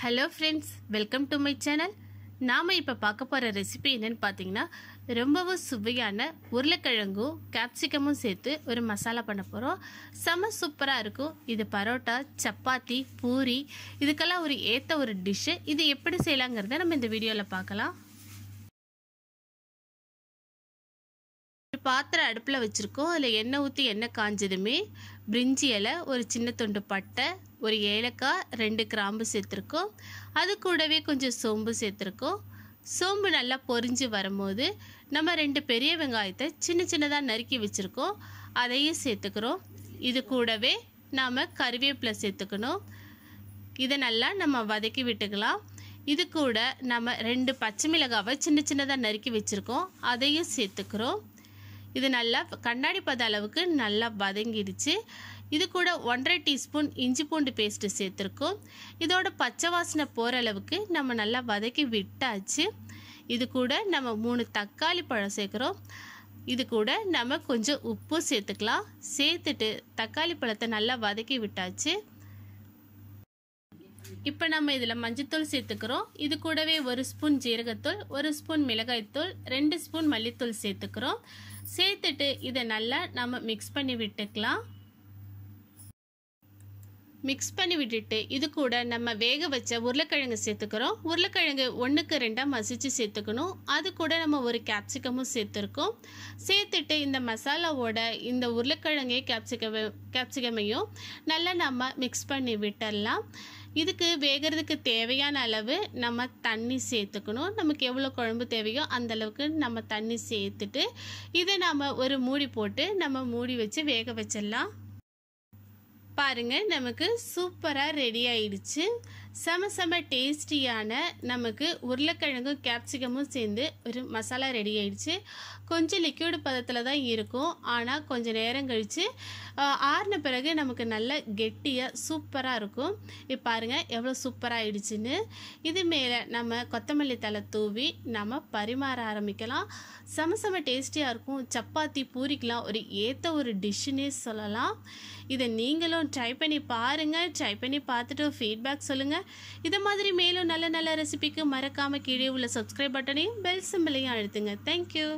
hello friends welcome to my channel நாம் இப்போ பார்க்க போகிற ரெசிபி என்னென்னு பார்த்தீங்கன்னா ரொம்பவும் சுவையான உருளைக்கிழங்கும் கேப்சிகமும் சேர்த்து ஒரு மசாலா பண்ண போகிறோம் செம சூப்பராக இருக்கும் இது பரோட்டா சப்பாத்தி பூரி இதுக்கெல்லாம் ஒரு ஏற்ற ஒரு டிஷ்ஷு இது எப்படி செய்யலாங்கிறத நம்ம இந்த வீடியோவில் பார்க்கலாம் பாத்திரம் அடுப்பில் வச்சுருக்கோம் அதில் எண்ணெய் ஊற்றி எண்ணெய் காஞ்சதுமே பிரிஞ்சி இலை ஒரு சின்ன துண்டு பட்டை ஒரு ஏலக்காய் ரெண்டு கிராம்பு சேர்த்துருக்கோம் அது கூடவே கொஞ்சம் சோம்பு சேர்த்துருக்கோம் சோம்பு நல்லா பொரிஞ்சு வரும்போது நம்ம ரெண்டு பெரிய வெங்காயத்தை சின்ன சின்னதாக நறுக்கி வச்சுருக்கோம் அதையும் சேர்த்துக்கிறோம் இது கூடவே நாம் கருவேப்பிலை சேர்த்துக்கணும் இதை நல்லா நம்ம வதக்கி விட்டுக்கலாம் இது கூட நம்ம ரெண்டு பச்சை மிளகாவை சின்ன சின்னதாக நறுக்கி வச்சுருக்கோம் அதையும் சேர்த்துக்கிறோம் இது நல்லா கண்ணாடி பத அளவுக்கு நல்லா வதங்கிடுச்சு இது கூட ஒன்றரை டீஸ்பூன் இஞ்சி பூண்டு பேஸ்ட்டு சேர்த்துருக்கோம் இதோட பச்சை வாசனை போகிற அளவுக்கு நம்ம நல்லா வதக்கி விட்டாச்சு இது கூட நம்ம மூணு தக்காளி பழம் சேர்க்குறோம் இது கூட நம்ம கொஞ்சம் உப்பு சேர்த்துக்கலாம் சேர்த்துட்டு தக்காளி பழத்தை நல்லா வதக்கி விட்டாச்சு இப்போ நம்ம இதில் மஞ்சத்தூள் சேர்த்துக்கிறோம் இது கூடவே ஒரு ஸ்பூன் ஜீரகத்தூள் ஒரு ஸ்பூன் மிளகாய்த்தூள் ரெண்டு ஸ்பூன் மல்லித்தூள் சேர்த்துக்கிறோம் சேர்த்துட்டு இதை நல்லா நம்ம மிக்ஸ் பண்ணி விட்டுக்கலாம் மிக்ஸ் பண்ணி விட்டுட்டு இது கூட நம்ம வேக வச்ச உருளைக்கிழங்கு சேர்த்துக்கிறோம் உருளைக்கிழங்கு ஒன்றுக்கு ரெண்டாக மசித்து சேர்த்துக்கணும் அது கூட நம்ம ஒரு கேப்சிக்கமும் சேர்த்துருக்கோம் சேர்த்துட்டு இந்த மசாலாவோட இந்த உருளைக்கிழங்கை கேப்சிகமே கேப்சிகமையும் நல்லா நம்ம மிக்ஸ் பண்ணி விட்டுடலாம் இதுக்கு வேகிறதுக்கு தேவையான அளவு நம்ம தண்ணி சேர்த்துக்கணும் நமக்கு எவ்வளோ குழம்பு தேவையோ அந்தளவுக்கு நம்ம தண்ணி சேர்த்துட்டு இதை நம்ம ஒரு மூடி போட்டு நம்ம மூடி வச்சு வேக வச்சிடலாம் பாருங்கள் நமக்கு சூப்பராக ரெடி ஆயிடுச்சு செம செம டேஸ்டியான நமக்கு உருளைக்கிழங்கும் கேப்சிகமும் சேர்ந்து ஒரு மசாலா ரெடி ஆயிடுச்சு கொஞ்சம் லிக்யூடு பதத்தில் தான் இருக்கும் ஆனால் கொஞ்சம் நேரம் கழித்து ஆறின பிறகு நமக்கு நல்ல கெட்டியாக சூப்பராக இருக்கும் இப்போ பாருங்கள் எவ்வளோ சூப்பராக ஆயிடுச்சுன்னு இது மேலே நம்ம கொத்தமல்லி தலை தூவி நம்ம பரிமாற ஆரம்பிக்கலாம் செம செம டேஸ்டியாக இருக்கும் சப்பாத்தி பூரிக்கெலாம் ஒரு ஏற்ற ஒரு டிஷ்ஷுன்னே சொல்லலாம் இதை நீங்களும் ட்ரை பண்ணி பாருங்கள் ட்ரை பண்ணி பார்த்துட்டு ஃபீட்பேக் சொல்லுங்கள் இது மாதிரி மேலும் நல்ல நல்ல ரெசிபிக்கு மறக்காமல் கீழே உள்ள சப்ஸ்கிரைப் பட்டனையும் பெல் சிம்பிளையும் அழுத்துங்க தேங்க்யூ